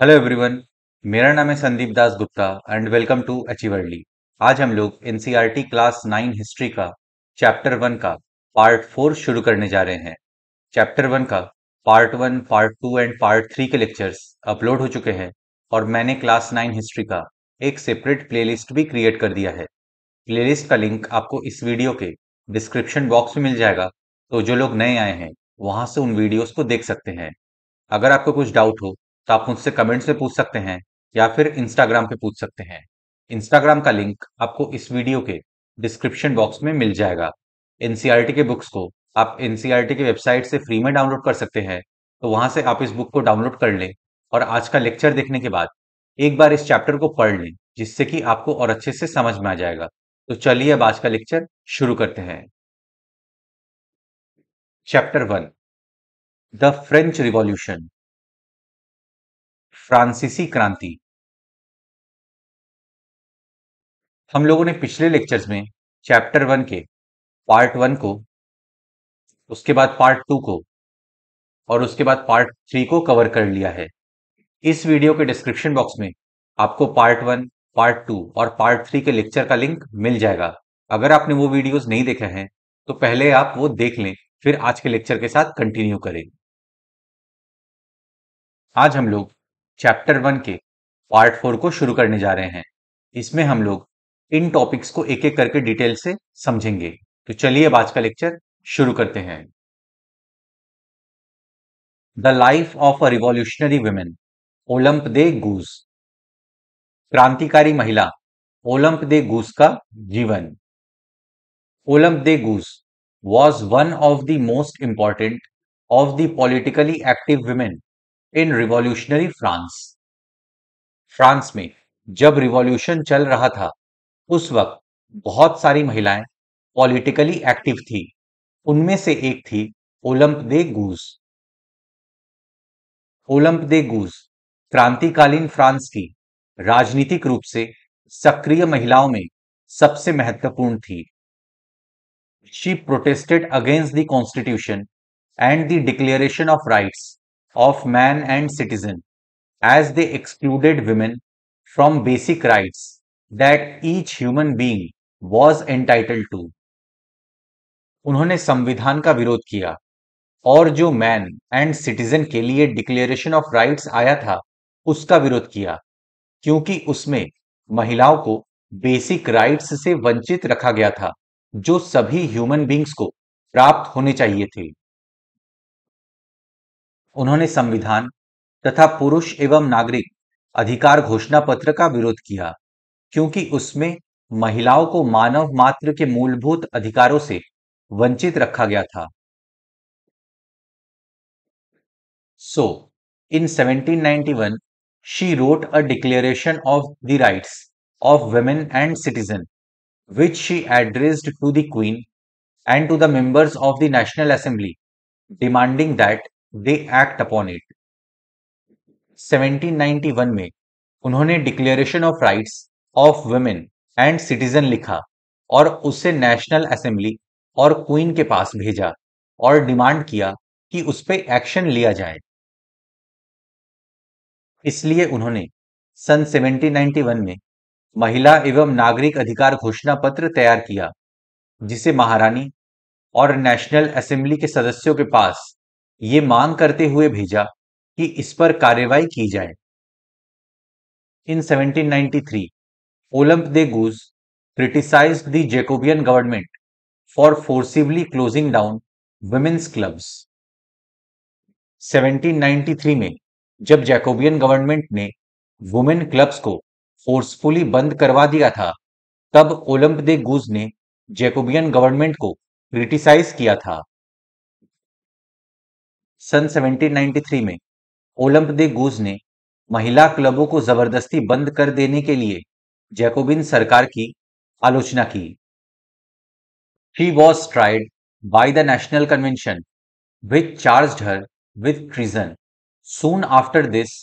Hello everyone मेरा नाम है Sandeep Das Gupta and welcome to अचीवर्ली आज हम लोग एनसीईआरटी क्लास नाइन हिस्ट्री का चैप्टर वन का पार्ट फोर शुरू करने जा रहे हैं चैप्टर वन का part one part two and part three के लेक्चर्स अपलोड हो चुके हैं और मैंने क्लास नाइन हिस्ट्री का एक सेपरेट प्लेलिस्ट भी क्रिएट कर दिया है प्लेलिस्ट का लिंक आपको इस वीडियो के डिस्क्रिप्शन बॉक्स में मिल जाएगा तो जो लोग नए आए हैं वहां से उन वीडियोस को देख सकते हैं अगर आपको कुछ डाउट हो तो आप मुझसे कमेंट्स से पूछ सकते हैं या फिर इंस्टाग्राम पे पूछ सकते हैं इंस्टाग्राम का लिंक आपको इस वीडियो के डिस्क्रिप्शन बॉक्स में मिल जाएगा एनसीईआरटी e के बुक्स को आप एनसीईआरटी की वेबसाइट से फ्री में डाउनलोड कर सकते हैं तो वहां से आप इस बुक को डाउनलोड कर लें और आज का लेक्चर देखने के बाद एक बार इस चैप्टर को पढ़ लें जिससे कि आपको और अच्छे से समझ में आ जाएगा तो चलिए अब आज का लेक्चर शुरू करते हैं chapter one the French Revolution फ्रांसीसी क्रांति हम लोगों ने पिछले लेक्चर्स में चैप्टर वन के पार्ट वन को उसके बाद पार्ट टू को और उसके बाद पार्ट थ्री को कवर कर लिया है इस वीडियो के डिस्क्रिप्शन बॉक्स में आपको पार्ट वन पार्ट टू और पार्ट थ्री के लेक्चर का लिंक मिल जाएगा अगर आपने वो वीडियोस नहीं देखे हैं तो पहले आप वो देख लें फिर आज के लेक्चर के साथ कंटिन्यू करें आज हम लोग चैप्टर वन के पार्ट फोर को शुरू करने जा रहे हैं इसमें हम लोग इन टॉपिक्स को एक एक करके डिटेल से समझेंगे तो चलिए अब आज का लेक्चर शुरू करते हैं the life of a revolutionary women Olympe de Gouges क्रांतिकारी महिला ओलंप दे गूस का जीवन Olympe de Gouges was one of the most important of the politically active women in revolutionary France France में जब revolution चल रहा था उस वक्त बहुत सारी महिलाएं पॉलिटिकली एक्टिव थी उनमें से एक थी Olympe de Gouges Olympe de Gouges क्रांतिकालीन फ्रांस की राजनीतिक रूप से सक्रिय महिलाओं में सबसे महत्वपूर्ण थी she protested against the constitution and the declaration of rights of man and citizen as they excluded women from basic rights that each human being was entitled to. उन्होंने संविधान का विरोध किया और जो मैन एंड सिटीजन के लिए declaration of rights आया था उसका विरोध किया क्योंकि उसमें महिलाओं को बेसिक राइट्स से वंचित रखा गया था जो सभी ह्यूमन बींग्स को प्राप्त होने चाहिए थे उन्होंने संविधान तथा पुरुष एवं नागरिक अधिकार घोषणा पत्र का विरोध किया क्योंकि उसमें महिलाओं को मानव मात्र के मूलभूत अधिकारों से वंचित रखा गया था so in 1791 she wrote a declaration of the rights of women and citizen which she addressed to the queen and to the members of the national assembly demanding that they act upon it 1791 में उन्होंने declaration of rights of women and citizen लिखा और उसे national assembly और queen के पास भेजा और demand किया कि उस पर एक्शन लिया जाए इसलिए उन्होंने सन 1791 में महिला एवं नागरिक अधिकार घोषणा पत्र तैयार किया जिसे महारानी और नेशनल असेंबली के सदस्यों के पास ये मांग करते हुए भेजा कि इस पर कार्रवाई की जाए in 1793, Olympe de Gouges criticized government for forcibly closing down women's clubs seventeen clubs. 1793 में जब जैकोबियन गवर्नमेंट ने वुमेन क्लब्स को फोर्सफुली बंद करवा दिया था तब ओलंप दे गूज ने जैकोबियन गवर्नमेंट को क्रिटिसाइज किया था सन 1793 में ओलंप दे गूज ने महिला क्लबों को जबरदस्ती बंद कर देने के लिए जैकोबिन सरकार की आलोचना की he was tried by the national convention with charge her with treason soon after this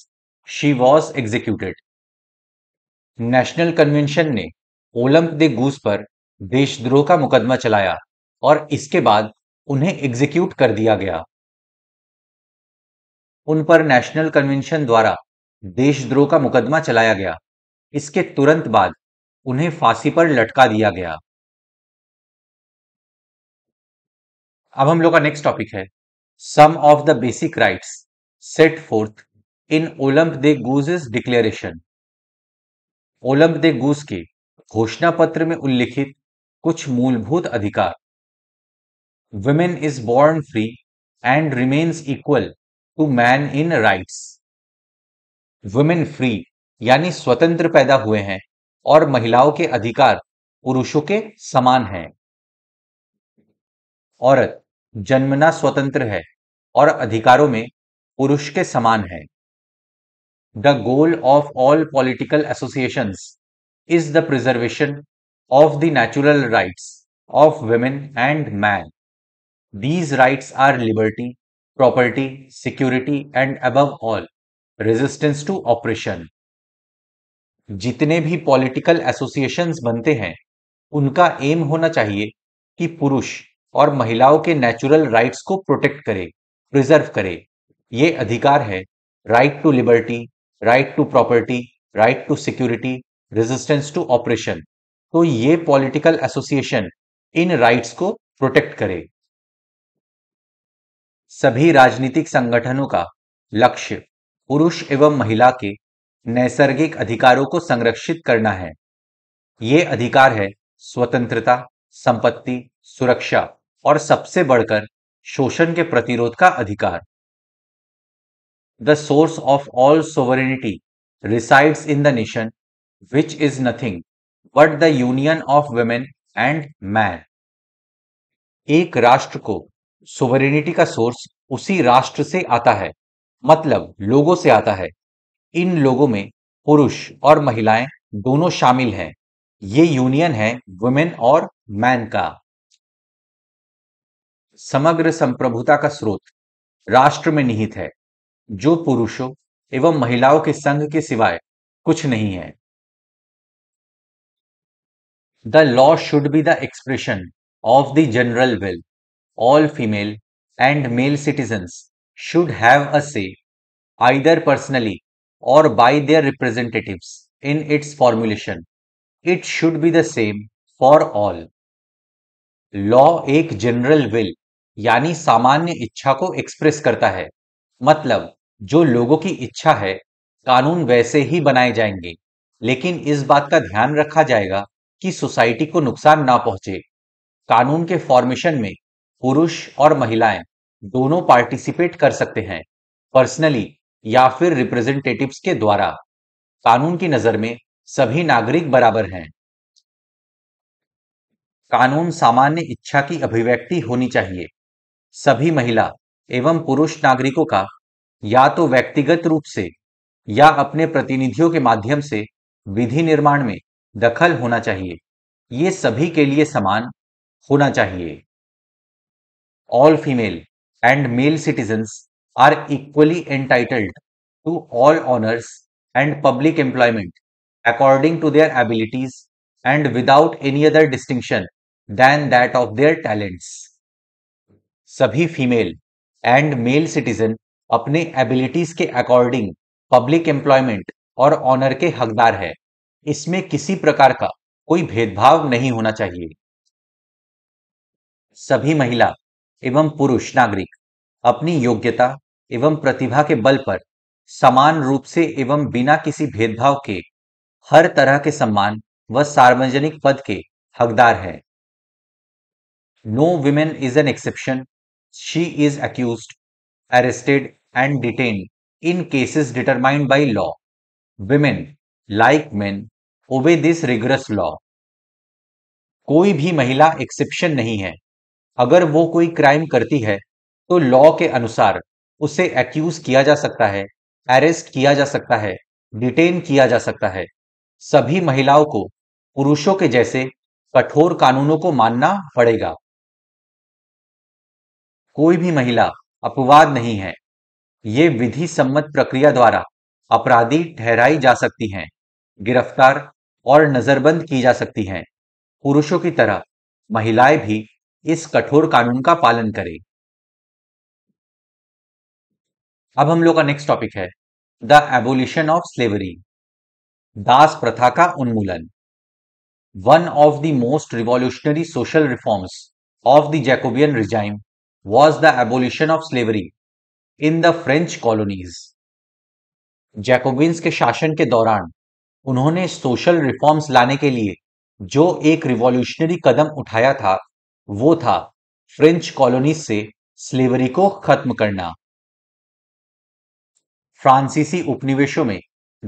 she was executed national convention ने ओलंप दे गूज पर देशद्रोह का मुकदमा चलाया और इसके बाद उन्हें एग्जीक्यूट कर दिया गया उन पर नेशनल कन्वेंशन द्वारा देशद्रोह का मुकदमा चलाया गया इसके तुरंत बाद उन्हें फांसी पर लटका दिया गया अब हम लोग का नेक्स्ट टॉपिक है some of the basic rights set forth in Olympe de Gouges declaration Olympe de Gouges के घोषणा पत्र में उल्लिखित कुछ मूलभूत अधिकार women is born free and remains equal to man in rights women free यानी स्वतंत्र पैदा हुए हैं और महिलाओं के अधिकार पुरुषों के समान हैं औरत जन्मना स्वतंत्र है और अधिकारों में पुरुष के समान है the goal of all political association is the preservation of the natural rights of women and man these rights are liberty property security and above all resistance to oppression जितने भी पॉलिटिकल एसोसिएशंस बनते हैं उनका M होना चाहिए कि पुरुष और महिलाओं के नेचुरल राइट्स को प्रोटेक्ट करे प्रिजर्व करे ये अधिकार है right to liberty right to property right to security resistance to oppression तो ये पॉलिटिकल एसोसिएशन इन राइट्स को प्रोटेक्ट करे सभी राजनीतिक संगठनों का लक्ष्य पुरुष एवं महिला के नैसर्गिक अधिकारों को संरक्षित करना है ये अधिकार है स्वतंत्रता संपत्ति सुरक्षा और सबसे बढ़कर शोषण के प्रतिरोध का अधिकार the source of all sovereignty resides in the nation which is nothing but the union of women and man एक राष्ट्र को सुवरेनिटी का सोर्स उसी राष्ट्र से आता है मतलब लोगों से आता है इन लोगों में पुरुष और महिलाएं दोनों शामिल हैं ये यूनियन है वुमेन और मैन का समग्र संप्रभुता का स्रोत राष्ट्र में निहित है जो पुरुषों एवं महिलाओं के संघ के सिवाय कुछ नहीं है the law should be the expression of the general will all female and male citizens should have a say, either personally or by their representatives in its formulation. It should be the same for all. Law एक general will यानी सामान्य इच्छा को express करता है मतलब जो लोगों की इच्छा है कानून वैसे ही बनाए जाएंगे लेकिन इस बात का ध्यान रखा जाएगा कि सोसाइटी को नुकसान ना पहुंचे कानून के फॉर्मेशन में पुरुष और महिलाएं दोनों पार्टिसिपेट कर सकते हैं पर्सनली या फिर रिप्रेजेंटेटिव्स के द्वारा कानून की नजर में सभी नागरिक बराबर हैं कानून सामान्य इच्छा की अभिव्यक्ति होनी चाहिए सभी महिला एवं पुरुष नागरिकों का या तो व्यक्तिगत रूप से या अपने प्रतिनिधियों के माध्यम से विधि निर्माण में दखल होना चाहिए ये सभी के लिए समान होना चाहिए all female and male citizens are equally entitled to all honors and public employment according to their abilities and without any other distinction than that of their talents. सभी फीमेल एंड मेल सिटीजन अपने abilities के according public employment और honour के हकदार है इसमें किसी प्रकार का कोई भेदभाव नहीं होना चाहिए सभी महिला एवं पुरुष नागरिक अपनी योग्यता एवं प्रतिभा के बल पर समान रूप से एवं बिना किसी भेदभाव के हर तरह के सम्मान व सार्वजनिक पद के हकदार है no women is an exception she is accuse arrested and detain in cases determined by law women like men obey this rigorous law कोई भी महिला एक्सेप्शन नहीं है अगर वो कोई क्राइम करती है तो लॉ के अनुसार उसे एक्यूज किया जा सकता है अरेस्ट किया जा सकता है डिटेन किया जा सकता है सभी महिलाओं को पुरुषों के जैसे कठोर कानूनों को मानना पड़ेगा कोई भी महिला अपवाद नहीं है ये विधि सम्मत प्रक्रिया द्वारा अपराधी ठहराई जा सकती हैं गिरफ्तार और नजरबंद की जा सकती हैं पुरुषों की तरह महिलाएं भी इस कठोर कानून का पालन करे अब हम लोग का नेक्स्ट टॉपिक है द एबोल्यूशन ऑफ स्लेवरी दास प्रथा का उन्मूलन one of the most revolutionary social reforms of the Jacobin regime was the abolition of slavery in the French colonies Jacobins के शासन के दौरान उन्होंने सोशल रिफॉर्म्स लाने के लिए जो एक रिवॉल्यूशनरी कदम उठाया था वो था फ्रेंच कॉलोनी से स्लेवरी को खत्म करना फ्रांसीसी उपनिवेशों में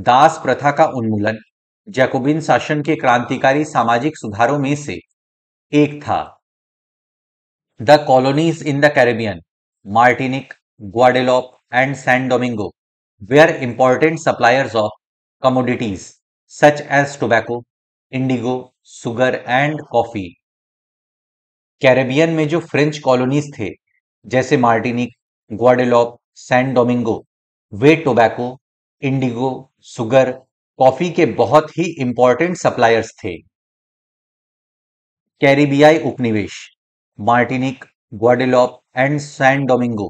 दास प्रथा का उन्मूलन जैकोबिन शासन के क्रांतिकारी सामाजिक सुधारों में से एक था the colonies in the Caribbean Martinique Guadeloupe and San Domingo they are important suppliers of commodities such as tobacco indigo sugar and coffee Caribbean में जो फ्रेंच कॉलोनीज थे जैसे मार्टिनिक ग्वाडेलॉप सैन डोमिंगो वे टोबैको इंडिगो सुगर कॉफी के बहुत ही important suppliers थे कैरिबियाई उपनिवेश Martinique Guadeloupe and San Domingo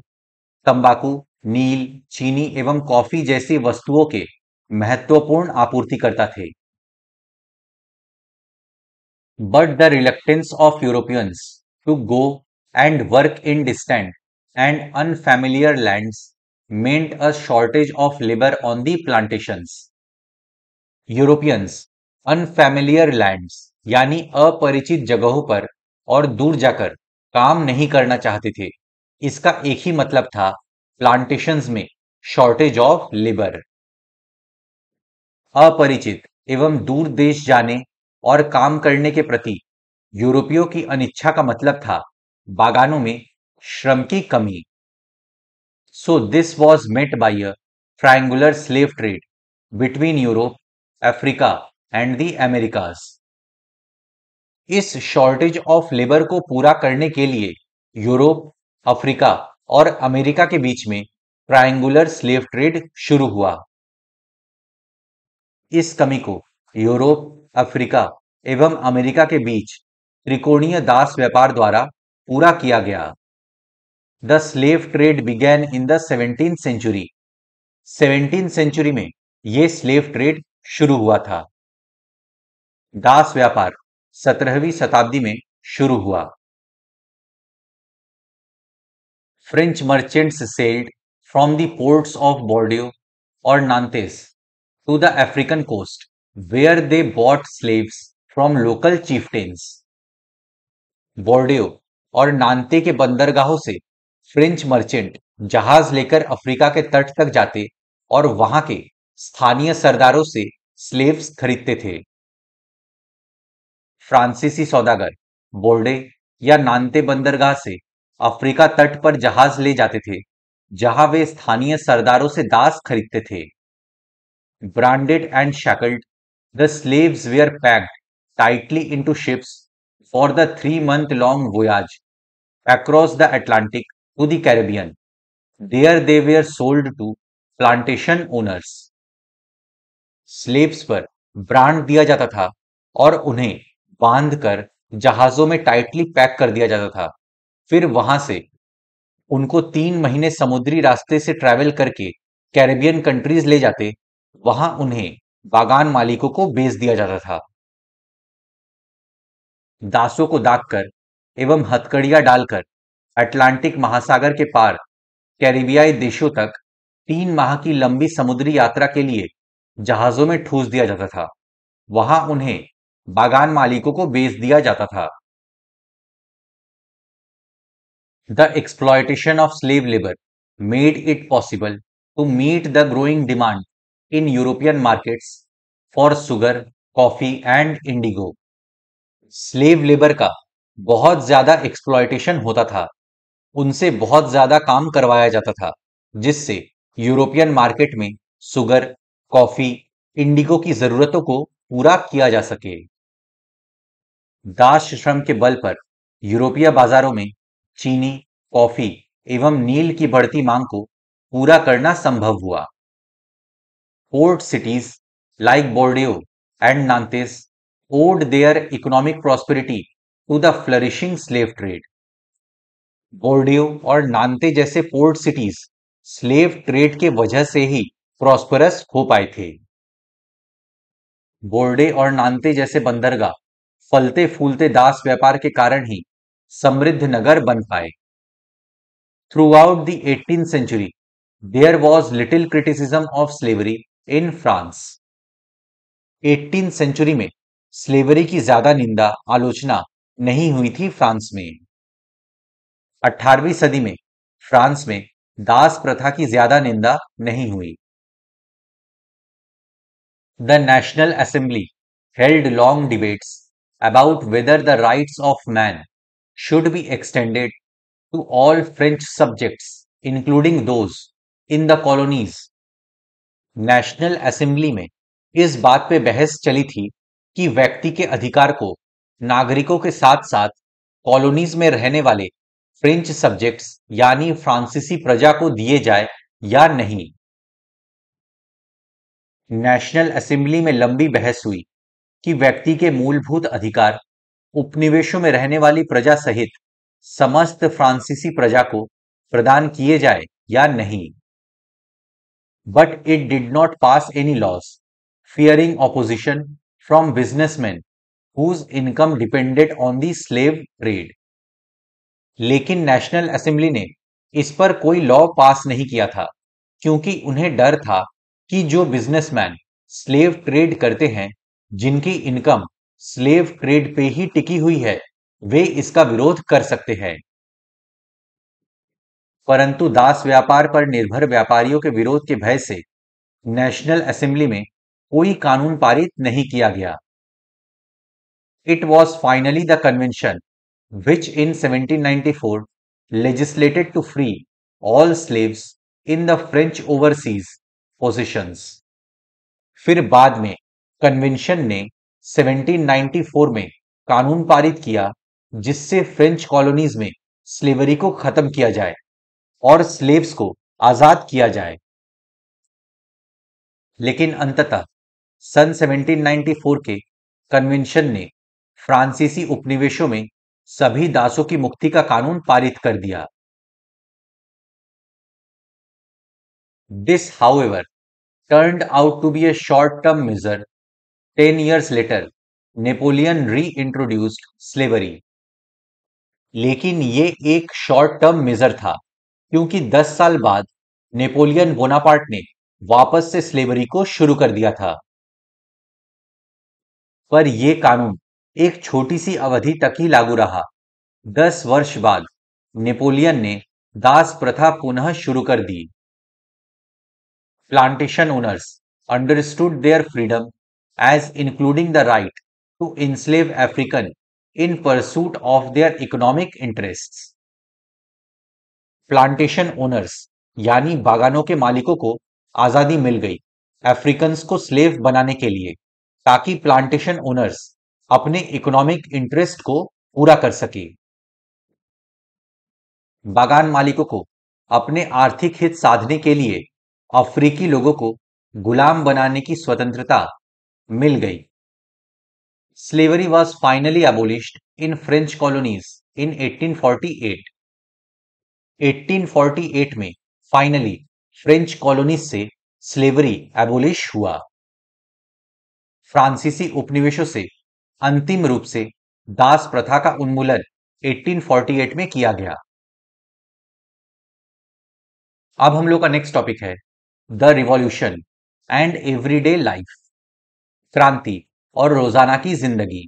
तंबाकू नील चीनी एवं कॉफी जैसी वस्तुओं के महत्वपूर्ण आपूर्तिकर्ता थे but the reluctance of Europeans to go and work in distant and unfamiliar land meant a shortage of labor on the plantations. Europeans unfamiliar lands यानी अपरिचित जगहों पर और दूर जाकर काम नहीं करना चाहते थे इसका एक ही मतलब था प्लांटेशंस में शॉर्टेज ऑफ लेबर अपरिचित एवं दूर देश जाने और काम करने के प्रति यूरोपियों की अनिच्छा का मतलब था बागानों में श्रम की कमी so this was met by a triangular slave trade between Europe Africa and the Americas इस शॉर्टेज ऑफ लेबर को पूरा करने के लिए यूरोप अफ्रीका और अमेरिका के बीच में ट्राइंगुलर स्लेव ट्रेड शुरू हुआ इस कमी को यूरोप अफ्रीका एवं अमेरिका के बीच त्रिकोणीय दास व्यापार द्वारा पूरा किया गया the slave trade began in the seventeen century seventeen century में यह स्लेव ट्रेड शुरू हुआ था दास व्यापार सत्रहवीं शताब्दी में शुरू हुआ French merchants sailed from the ports of Bordeaux और Nantes to the African coast where they bought slaves from local chieftains Bordeaux और नानते के बंदरगाहों से फ्रेंच मर्चेंट जहाज लेकर अफ्रीका के तट तक जाते और वहां के स्थानीय सरदारों से स्लेव्स खरीदते थे फ्रांसीसी सौदागर बोर्डे या नानते बंदरगाह से अफ्रीका तट पर जहाज ले जाते थे जहां वे स्थानीय सरदारों से दास खरीदते थे branded and shackled the slaves were packed tightly into ships for the three month long voyage across the Atlantic to the Caribbean. There they were sold to plantation owners. Slaves पर ब्रांड दिया जाता था और उन्हें बांध कर जहाजों में टाइटली पैक कर दिया जाता था फिर वहां से उनको तीन महीने समुद्री रास्ते से ट्रैवल करके कैरेबियन कंट्रीज ले जाते वहां उन्हें बागान मालिकों को बेच दिया जाता था दासों को दागकर एवं हथकड़िया डालकर अटलांटिक महासागर के पार कैरिबियाई देशों तक तीन माह की लंबी समुद्री यात्रा के लिए जहाजों में ठूस दिया जाता था वहां उन्हें बागान मालिकों को बेच दिया जाता था the exploitation of slave labour made it possible to meet the growing demand in European markets for sugar coffee and indigo slave labour का बहुत ज्यादा एक्सप्लॉयटेशन होता था उनसे बहुत ज्यादा काम करवाया जाता था जिससे यूरोपियन मार्केट में सुगर कॉफी इंडिगो की जरूरतों को पूरा किया जा सके दास श्रम के बल पर यूरोपीय बाजारों में चीनी कॉफी एवं नील की बढ़ती मांग को पूरा करना संभव हुआ port cities like Bordeaux and Nantes owed their economic prosperity to the flourishing slave trade. bordeaux और नानते जैसे port सिटीज स्लेव ट्रेड के वजह से ही प्रॉस्परस हो पाए थे बोर्डे और नानते जैसे बंदरगाह फलते फूलते दास व्यापार के कारण ही समृद्ध नगर बन पाए throughout the eighteen century there was little criticism of slavery in France eighteen century में स्लेवरी की ज्यादा निंदा आलोचना नहीं हुई थी फ्रांस में 18वीं सदी में फ्रांस में दास प्रथा की ज्यादा निंदा नहीं हुई the national assembly held long debates about whether the rights of man should be extended to all French subjects including those in the colonies national assembly में इस बात पे बहस चली थी कि व्यक्ति के अधिकार को नागरिकों के साथ साथ कॉलोनीज में रहने वाले फ्रेंच सब्जेक्ट्स यानी फ्रांसीसी प्रजा को दिए जाए या नहीं नेशनल असेंबली में लंबी बहस हुई कि व्यक्ति के मूलभूत अधिकार उपनिवेशों में रहने वाली प्रजा सहित समस्त फ्रांसीसी प्रजा को प्रदान किए जाए या नहीं but it did not pass any laws fearing opposition from businessmen whose income depended on the slave trade लेकिन नेशनल असेंबली ने इस पर कोई लॉ पास नहीं किया था क्योंकि उन्हें डर था कि जो बिजनेसमैन स्लेव ट्रेड करते हैं जिनकी इनकम स्लेव ट्रेड पे ही टिकी हुई है वे इसका विरोध कर सकते हैं परंतु दास व्यापार पर निर्भर व्यापारियों के विरोध के भय से नेशनल असेंबली में कोई कानून पारित नहीं किया गया it was finally the convention which in four legislated to free all slaves in the French overseas possessions फिर बाद में कन्वेंशन ने 1794 में कानून पारित किया जिससे फ्रेंच कॉलोनीज में स्लेवरी को खत्म किया जाए और स्लेव्स को आजाद किया जाए लेकिन अंततः सन 1794 के कन्वेंशन ने फ्रांसीसी उपनिवेशों में सभी दासों की मुक्ति का कानून पारित कर दिया however turn out to be a short term measure ten years later Napoleon introduced slavery लेकिन ये एक शॉर्ट टर्म मेजर था क्योंकि 10 साल बाद नेपोलियन बोनापार्ट ने वापस से स्लेवरी को शुरू कर दिया था पर यह कानून एक छोटी सी अवधि तक ही लागू रहा दस वर्ष बाद नेपोलियन ने दास प्रथा पुनः शुरू कर दी plantation owners understood their freedom as including the right to enslave African in pursuit of their economic interest plantation owners यानी बागानों के मालिकों को आजादी मिल गई एफ्रीकन्स को स्लेव बनाने के लिए ताकि प्लांटेशन ओनर्स अपने इकोनॉमिक इंटरेस्ट को पूरा कर सके बागान मालिकों को अपने आर्थिक हित साधने के लिए अफ्रीकी लोगों को गुलाम बनाने की स्वतंत्रता मिल गई slavery was finally abolished in French colonies in 1848. 1848 में फाइनली फ्रेंच कॉलोनीज से स्लेवरी एबोलिश हुआ फ्रांसीसी उपनिवेशों से अंतिम रूप से दास प्रथा का उन्मूलन 1848 में किया गया अब हम लोग का नेक्स्ट टॉपिक है the revolution and everyday life क्रांति और रोजाना की जिंदगी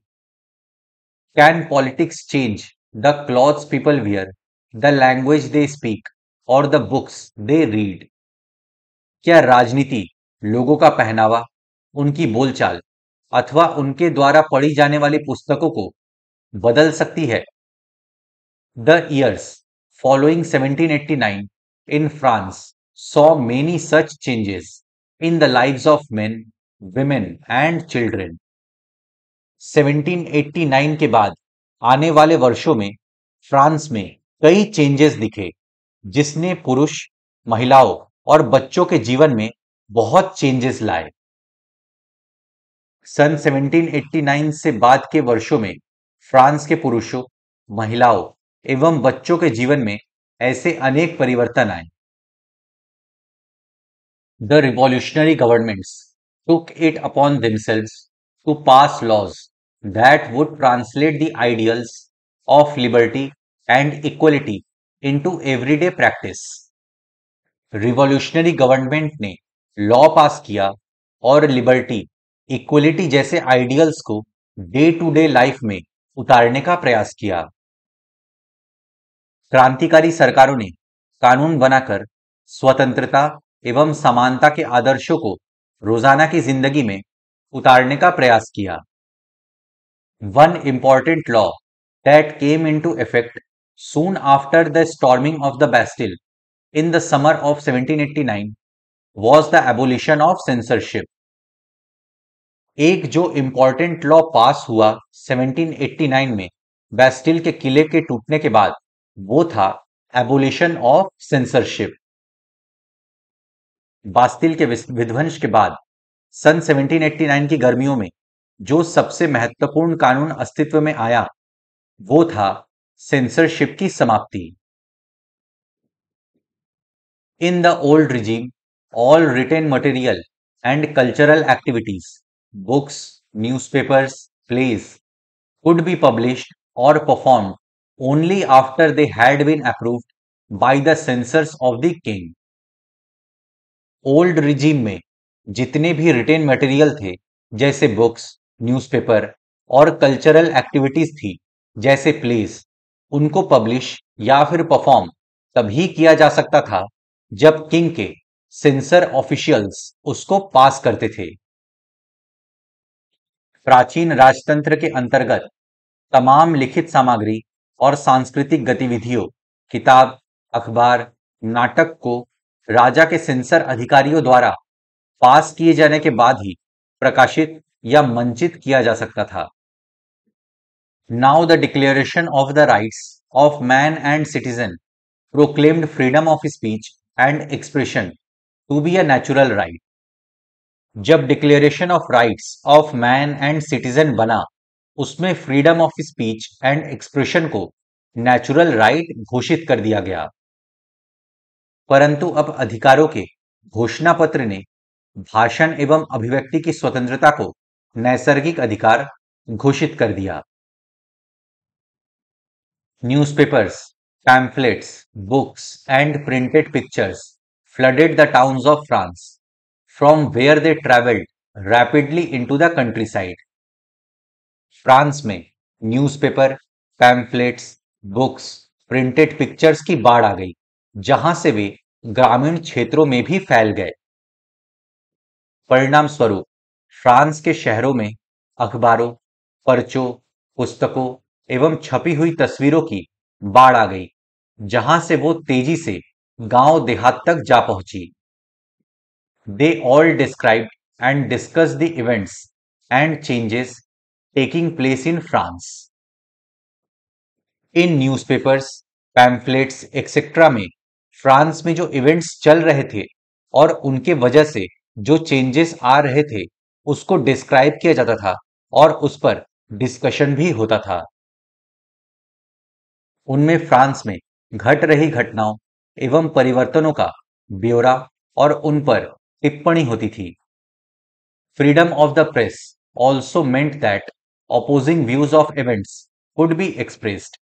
can politics change the clothes people wear the language they speak और द बुक्स दे रीड क्या राजनीति लोगों का पहनावा उनकी बोलचाल अथवा उनके द्वारा पढ़ी जाने वाली पुस्तकों को बदल सकती है the years following 1789 in France saw many such changes in the life of men women and children 1789 के बाद आने वाले वर्षों में फ्रांस में कई चेंजेस दिखे जिसने पुरुष महिलाओं और बच्चों के जीवन में बहुत चेंजेस लाए सन 1789 से बाद के वर्षों में फ्रांस के पुरुषों महिलाओं एवं बच्चों के जीवन में ऐसे अनेक परिवर्तन आए the revolutionary government took it upon themselves to pass laws that would translate the ideals of liberty and equality into everyday practice revolutionary government ने लॉ पास किया और लिबर्टी इक्वलिटी जैसे आइडियल्स को day to day life में उतारने का प्रयास किया क्रांतिकारी सरकारों ने कानून बनाकर स्वतंत्रता एवं समानता के आदर्शों को रोजाना की जिंदगी में उतारने का प्रयास किया one important law that came into effect soon after the storming of the Bastille in the summer of 1789 eighty nine was the abolition of censorship एक जो इम्पोर्टेंट लॉ पास हुआ 1789 में बैस्टिल के किले के टूटने के बाद वो था एबोलिशन ऑफ सेंसरशिप बास्तिल के विध्वंस के बाद सन 1789 की गर्मियों में जो सबसे महत्वपूर्ण कानून अस्तित्व में आया वो था सेंसरशिप की समाप्ति in the old regime all written material and cultural activities books, newspapers, plays could be published or performed only after they had been approved by the censors of the king. Old regime में जितने भी written material थे जैसे books newspaper और cultural activities थी जैसे place उनको publish या फिर परफॉर्म तभी किया जा सकता था जब किंग के सेंसर ऑफिशियल्स उसको पास करते थे प्राचीन राजतंत्र के अंतर्गत तमाम लिखित सामग्री और सांस्कृतिक गतिविधियों किताब अखबार नाटक को राजा के सेंसर अधिकारियों द्वारा पास किए जाने के बाद ही प्रकाशित या मंचित किया जा सकता था now the declaration of the rights of man and citizen proclaimed freedom of speech and expression to be a natural right जब declaration of rights of man and citizen बना उसमें freedom of speech and expression को natural right घोषित कर दिया गया परंतु अब अधिकारों के घोषणा पत्र ने भाषण एवं अभिव्यक्ति की स्वतंत्रता को नैसर्गिक अधिकार घोषित कर दिया newspapers, pamphlets books and printed pictures flooded the towns of France from where they travelled rapidly into the countryside France में newspaper pamphlets books printed pictures की बाढ़ आ गई जहां से वे ग्रामीण क्षेत्रों में भी फैल गए परिणाम स्वरूप फ्रांस के शहरों में अखबारों पर्चों पुस्तकों एवं छपी हुई तस्वीरों की बाढ़ आ गई जहां से वो तेजी से गांव देहात तक जा पहुंची They all described and discussed the events and changes taking place in France. इन न्यूज़पेपर्स, पैम्फलेट्स एक्सेट्रा में फ्रांस में जो इवेंट्स चल रहे थे और उनके वजह से जो चेंजेस आ रहे थे उसको डिस्क्राइब किया जाता था और उस पर डिस्कशन भी होता था उनमें फ्रांस में घट रही घटनाओं एवं परिवर्तनों का ब्यौरा और उन पर टिप्पणी होती थी freedom of the press also meant that opposing views of events could be expressed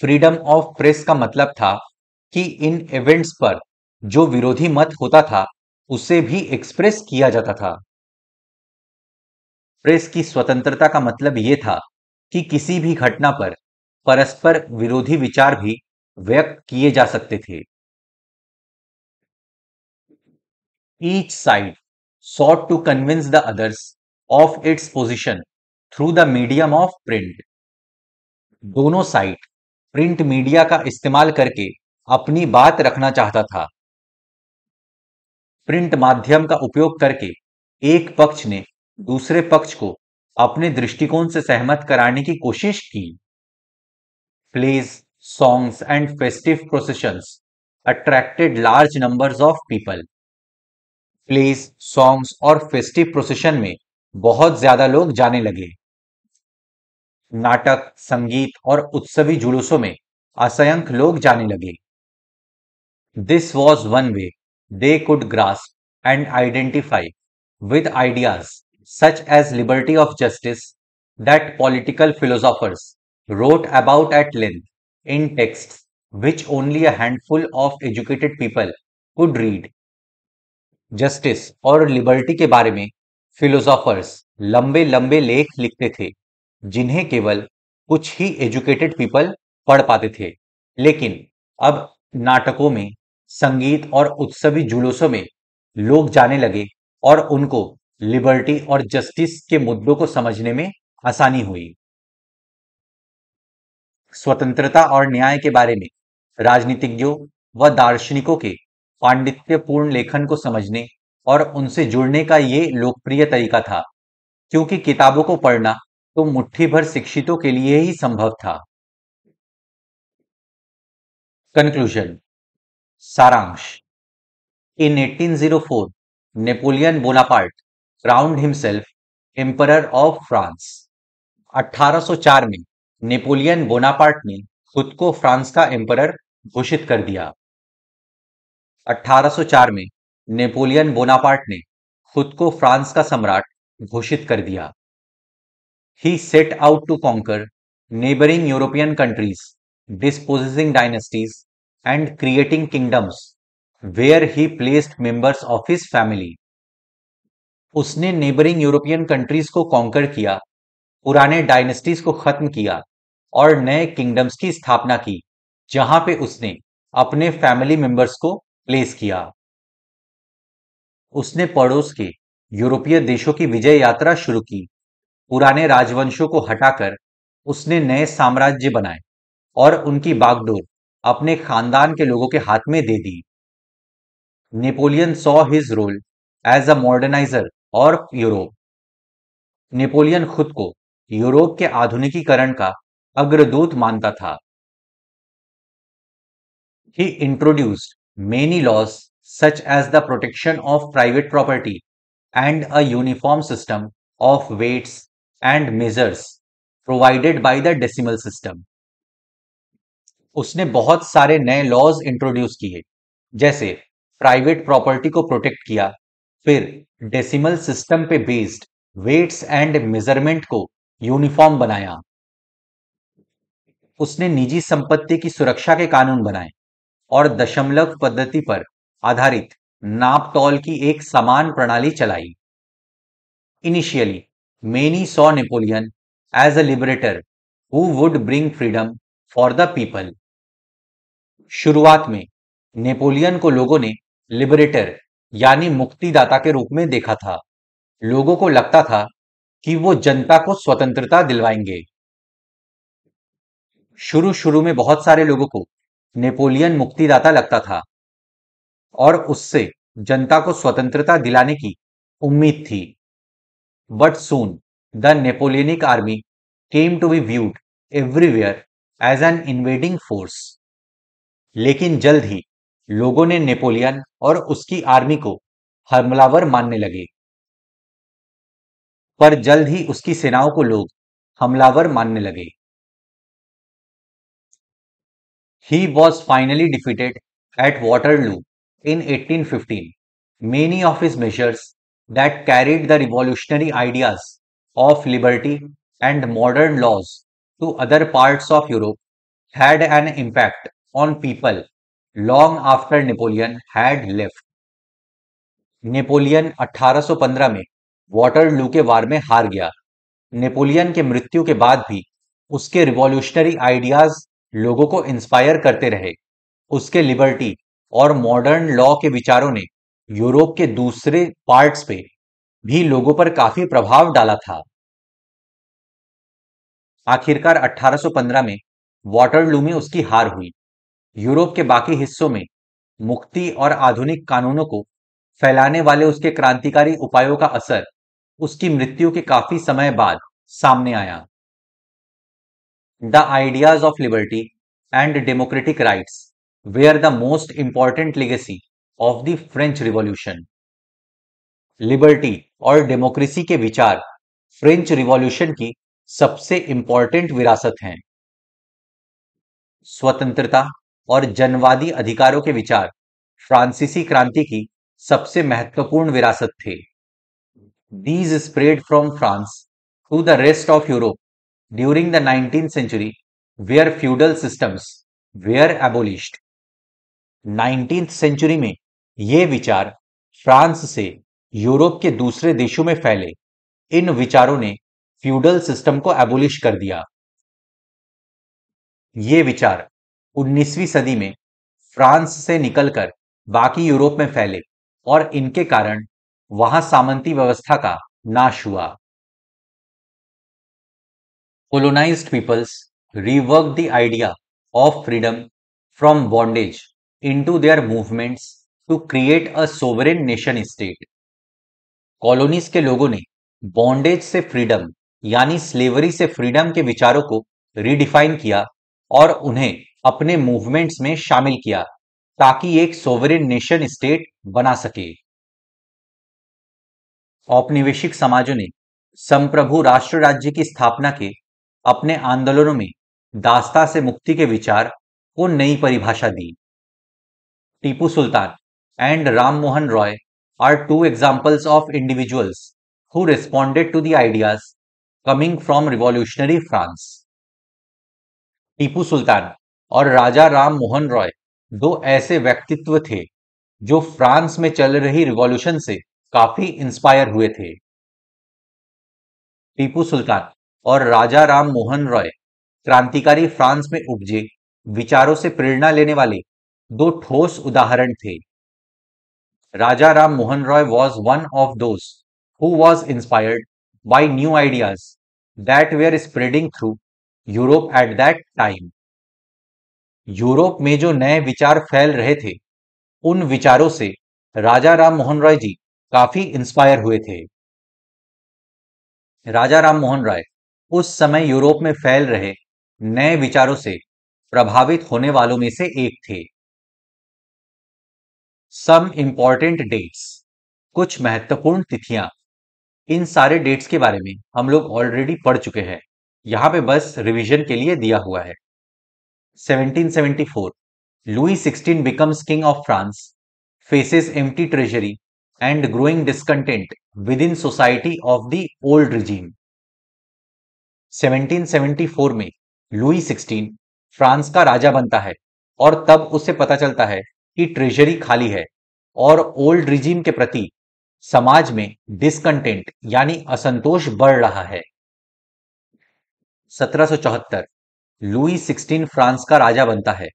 freedom of press का मतलब था कि इन इवेंट्स पर जो विरोधी मत होता था उसे भी एक्सप्रेस किया जाता था प्रेस की स्वतंत्रता का मतलब यह था कि किसी भी घटना पर परस्पर विरोधी विचार भी व्यक्त किए जा सकते थे Each side sought to convince the others of its position through the medium of print दोनों साइट प्रिंट मीडिया का इस्तेमाल करके अपनी बात रखना चाहता था प्रिंट माध्यम का उपयोग करके एक पक्ष ने दूसरे पक्ष को अपने दृष्टिकोण से सहमत कराने की कोशिश की plays songs and festive processions attracted large numbers of people plays songs और फेस्टिव प्रोसेशन में बहुत ज्यादा लोग जाने लगे नाटक संगीत और उत्सवी जुलूसों में असंख्य लोग जाने लगे this was one way they could grasp and identify with ideas such as liberty of justice that political philosophers wrote about at length in texts which only a handful of educated people could read justice और liberty के बारे में फिलोसॉफर्स लंबे लंबे लेख लिखते थे जिन्हें केवल कुछ ही एजुकेटेड पीपल पढ़ पाते थे लेकिन अब नाटकों में संगीत और उत्सवी जुलूसों में लोग जाने लगे और उनको लिबर्टी और जस्टिस के मुद्दों को समझने में आसानी हुई स्वतंत्रता और न्याय के बारे में राजनीतिज्ञों व दार्शनिकों के पांडित्यपूर्ण लेखन को समझने और उनसे जुड़ने का ये लोकप्रिय तरीका था क्योंकि किताबों को पढ़ना तो मुट्ठी भर शिक्षितों के लिए ही संभव था कंक्लूजन सारांश in 1804 Napoleon Bonaparte crowned himself emperor of France 1804 में नेपोलियन बोनापार्ट ने खुद को फ्रांस का एम्परर घोषित कर दिया 1804 में नेपोलियन बोनापार्ट ने खुद को फ्रांस का सम्राट घोषित कर दिया he set out to conquer neighbouring European countries disposing dynasties and creating kingdoms where he placed members of his family उसने नेबरिंग यूरोपियन कंट्रीज को कॉन्कर किया पुराने डायनेस्टीज को खत्म किया और नए किंगडम्स की स्थापना की जहां पे उसने अपने फैमिली मेंबर्स को प्लेस किया उसने पड़ोस के यूरोपीय देशों की विजय यात्रा शुरू की पुराने राजवंशों को हटाकर उसने नए साम्राज्य बनाए और उनकी बागडोर अपने खानदान के लोगों के हाथ में दे दी Napoleon saw his role as a moderniser और यूरोप नेपोलियन खुद को यूरोप के आधुनिकीकरण का अग्रदूत मानता था he introduced Many laws, such as the protection of private property and a uniform system of weights and measures provided by the decimal system. उसने बहुत सारे नए लॉज इंट्रोड्यूस किए जैसे प्राइवेट प्रॉपर्टी को प्रोटेक्ट किया फिर डेसिमल सिस्टम पे बेस्ड वेट्स एंड मेजरमेंट को यूनिफॉर्म बनाया उसने निजी संपत्ति की सुरक्षा के कानून बनाए और दशमलव पद्धति पर आधारित नाप तौल की एक समान प्रणाली चलाई initially many saw Napoleon as a liberator who would bring freedom for the people शुरुआत में नेपोलियन को लोगों ने लिबरेटर यानी मुक्तिदाता के रूप में देखा था लोगों को लगता था कि वो जनता को स्वतंत्रता दिलवाएंगे शुरू शुरू में बहुत सारे लोगों को नेपोलियन मुक्तिदाता लगता था और उससे जनता को स्वतंत्रता दिलाने की उम्मीद थी but soon the Napoleonic army came to be viewed everywhere as an invading force लेकिन जल्द ही लोगों ने नेपोलियन और उसकी आर्मी को हमलावर मानने लगे पर जल्द ही उसकी सेनाओं को लोग हमलावर मानने लगे He was finally defeated at Waterloo in 1815. Many of his measures that carried the revolutionary ideas of liberty and modern laws to other parts of Europe had an impact on people long after Napoleon had left. Napoleon 1815 में Waterloo के वार में हार गया Napoleon के मृत्यु के बाद भी उसके रिवॉल्यूशनरी आइडियाज लोगों को इंस्पायर करते रहे उसके लिबर्टी और मॉडर्न लॉ के विचारों ने यूरोप के दूसरे पार्ट्स पे भी लोगों पर काफी प्रभाव डाला था आखिरकार 1815 में वाटरलू में उसकी हार हुई यूरोप के बाकी हिस्सों में मुक्ति और आधुनिक कानूनों को फैलाने वाले उसके क्रांतिकारी उपायों का असर उसकी मृत्यु के काफी समय बाद सामने आया ideas of liberty and democratic rights they are the most important legacy of the French revolution liberty और डेमोक्रेसी के विचार फ्रेंच रिवॉल्यूशन की सबसे इंपॉर्टेंट विरासत हैं स्वतंत्रता और जनवादी अधिकारों के विचार फ्रांसीसी क्रांति की सबसे महत्वपूर्ण विरासत थे these spread from France to the rest of Europe during the 19th century where feudal systems were abolished. 19th century में ये विचार फ्रांस से यूरोप के दूसरे देशों में फैले इन विचारों ने फ्यूडल सिस्टम को एबोलिश कर दिया ये विचार 19वीं सदी में फ्रांस से निकलकर बाकी यूरोप में फैले और इनके कारण वहां सामंती व्यवस्था का नाश हुआ colonized peoples reworked the idea of freedom from bondage into their movements to create a sovereign nation state. colonies के लोगों ने bondage से freedom यानी slavery से freedom के विचारों को redefine किया और उन्हें अपने movements में शामिल किया ताकि एक सोवरेन नेशन स्टेट बना सके औपनिवेशिक समाजों ने संप्रभु राष्ट्र राज्य की स्थापना के अपने आंदोलनों में दास्ता से मुक्ति के विचार को नई परिभाषा दी Tipu Sultan and Ram Mohan Roy are two examples of individuals who responded to the ideas coming from revolutionary France Tipu Sultan और राजा राम मोहन रॉय दो ऐसे व्यक्तित्व थे जो फ्रांस में चल रही रिवॉल्यूशन से काफी इंस्पायर हुए थे टीपू सुल्तान और राजा राम मोहन रॉय क्रांतिकारी फ्रांस में उपजे विचारों से प्रेरणा लेने वाले दो ठोस उदाहरण थे Raja Ram Mohan Roy was one of those who was inspired by new ideas that were spreading through Europe at that time Europe में जो नए विचार फैल रहे थे उन विचारों से राजा राम मोहन रॉय जी काफी इंस्पायर हुए थे राजा राम मोहन रॉय उस समय यूरोप में फैल रहे नए विचारों से प्रभावित होने वालों में से एक थे सम इम्पॉर्टेंट डेट्स कुछ महत्वपूर्ण तिथियां इन सारे डेट्स के बारे में हम लोग ऑलरेडी पढ़ चुके हैं यहां पे बस रिवीजन के लिए दिया हुआ है 1774 Louis 16 of France faces empty treasury and growing discontent with in society of the old regime 1789 1774 में लुई सिक्सटीन फ्रांस का राजा बनता है और तब उसे पता चलता है कि ट्रेजरी खाली है और ओल्ड रिजीम के प्रति समाज में डिसकंटेंट यानी असंतोष बढ़ रहा है 1774 लुई सिक्सटीन फ्रांस का राजा बनता है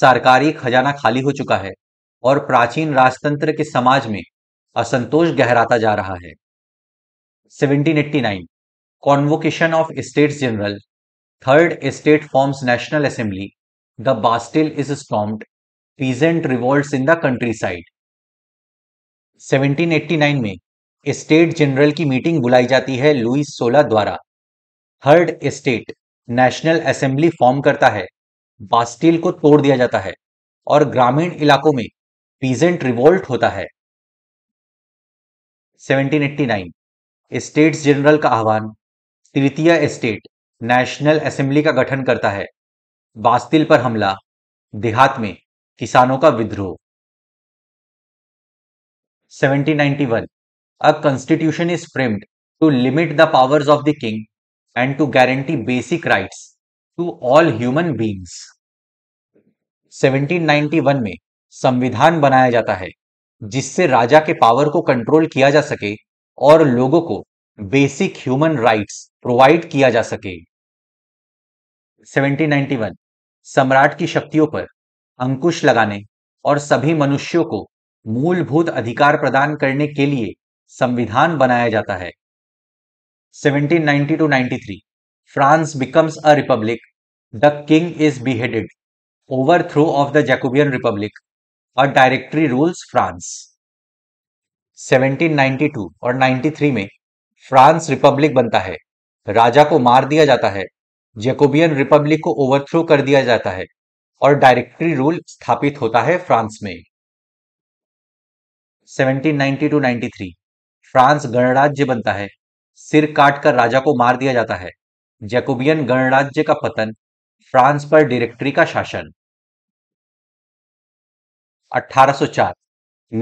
सरकारी खजाना खाली हो चुका है और प्राचीन राजतंत्र के समाज में असंतोष गहराता जा रहा है 1789 convocation of state general third state forms national assembly the Bastille is stormed peasant revolt in the countryside में स्टेट जनरल की मीटिंग बुलाई जाती है लुइस सोला द्वारा third state national assembly form करता है बास्टिल को तोड़ दिया जाता है और ग्रामीण इलाकों में पीजेंट रिवोल्ट होता है 1789 स्टेट्स जनरल का आह्वान तृतीय स्टेट नेशनल असेंबली का गठन करता है बास्तिल पर हमला देहात में किसानों का विद्रोह 1791 a constitution is framed to limit the powers of the king and to guarantee basic rights to all human beings 1791 में संविधान बनाया जाता है जिससे राजा के पावर को कंट्रोल किया जा सके और लोगों को बेसिक ह्यूमन राइट्स प्रोवाइड किया जा सके 1791 सम्राट की शक्तियों पर अंकुश लगाने और सभी मनुष्यों को मूलभूत अधिकार प्रदान करने के लिए संविधान बनाया जाता है 1792 93 France becomes a republic the king is beheaded overthrow of the Jacobian republic और डायरेक्टरी रूल्स फ्रांस 1792 और 93 में फ्रांस रिपब्लिक बनता है राजा को मार दिया जाता है जेकोबियन रिपब्लिक को ओवरथ्रो कर दिया जाता है और डायरेक्टरी रूल स्थापित होता है फ्रांस में 1792 टू 93 फ्रांस गणराज्य बनता है सिर काट कर राजा को मार दिया जाता है जेकोबियन गणराज्य का पतन फ्रांस पर डायरेक्टरी का शासन 1804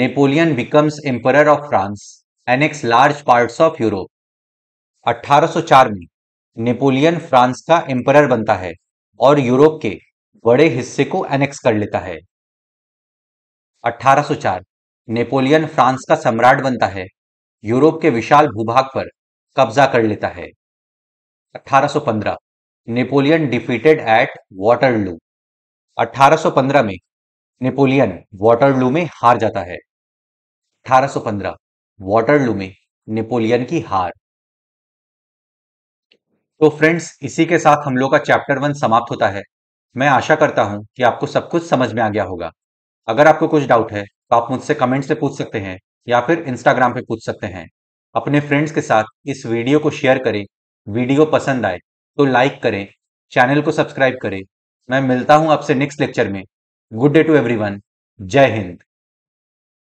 Napoleon becomes emperor of France annex large parts of Europe 1804 में नेपोलियन फ्रांस का एम्परर बनता है और यूरोप के बड़े हिस्से को एनेक्स कर लेता है 1804 नेपोलियन फ्रांस का सम्राट बनता है यूरोप के विशाल भूभाग पर कब्जा कर लेता है 1815 नेपोलियन डिफीटेड एट वाटरलू 1815 में नेपोलियन वाटरलू में हार जाता है 1815 वाटरलू में नेपोलियन की हार तो फ्रेंड्स इसी के साथ हम लोग का चैप्टर वन समाप्त होता है मैं आशा करता हूं कि आपको सब कुछ समझ में आ गया होगा अगर आपको कुछ डाउट है तो आप मुझसे कमेंट से पूछ सकते हैं या फिर इंस्टाग्राम पे पूछ सकते हैं अपने फ्रेंड्स के साथ इस वीडियो को शेयर करें वीडियो पसंद आए तो लाइक करें चैनल को सब्सक्राइब करें मैं मिलता हूं आपसे नेक्स्ट लेक्चर में गुड डे टू एवरीवन जय हिंद